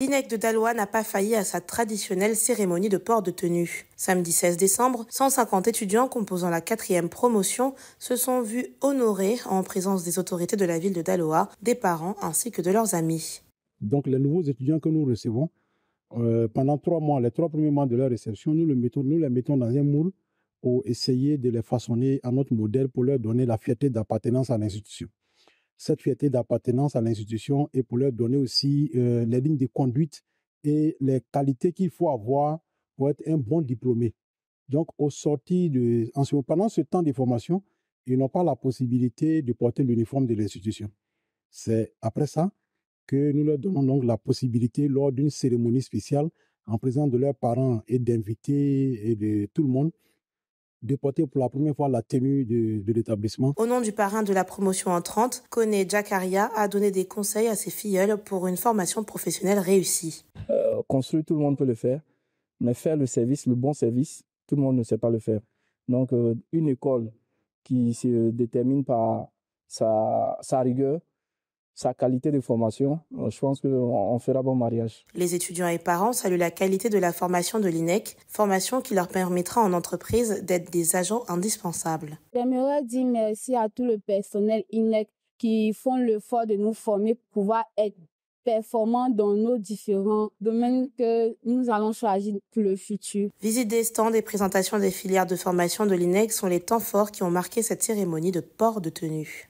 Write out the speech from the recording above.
L'INEC de Daloa n'a pas failli à sa traditionnelle cérémonie de port de tenue. Samedi 16 décembre, 150 étudiants composant la quatrième promotion se sont vus honorés en présence des autorités de la ville de Daloa, des parents ainsi que de leurs amis. Donc les nouveaux étudiants que nous recevons, euh, pendant trois mois, les trois premiers mois de leur réception, nous, nous les mettons dans un moule pour essayer de les façonner à notre modèle pour leur donner la fierté d'appartenance à l'institution cette fierté d'appartenance à l'institution et pour leur donner aussi euh, les lignes de conduite et les qualités qu'il faut avoir pour être un bon diplômé. Donc, au sorti de, en pendant ce temps de formation, ils n'ont pas la possibilité de porter l'uniforme de l'institution. C'est après ça que nous leur donnons donc la possibilité, lors d'une cérémonie spéciale, en présence de leurs parents et d'invités et de tout le monde, de porter pour la première fois la tenue de, l'établissement. Au nom du parrain de la promotion en 30, Kone Jakaria a donné des conseils à ses filleuls pour une formation professionnelle réussie. Euh, construire, tout le monde peut le faire, mais faire le service, le bon service, tout le monde ne sait pas le faire. Donc, euh, une école qui se détermine par sa rigueur, sa qualité de formation, euh, je pense qu'on fera bon mariage. Les étudiants et parents saluent la qualité de la formation de l'INEC, formation qui leur permettra en entreprise d'être des agents indispensables. J'aimerais dire merci à tout le personnel INEC qui font le l'effort de nous former pour pouvoir être performants dans nos différents domaines que nous allons choisir pour le futur. Visite des stands et présentation des filières de formation de l'INEC sont les temps forts qui ont marqué cette cérémonie de port de tenue.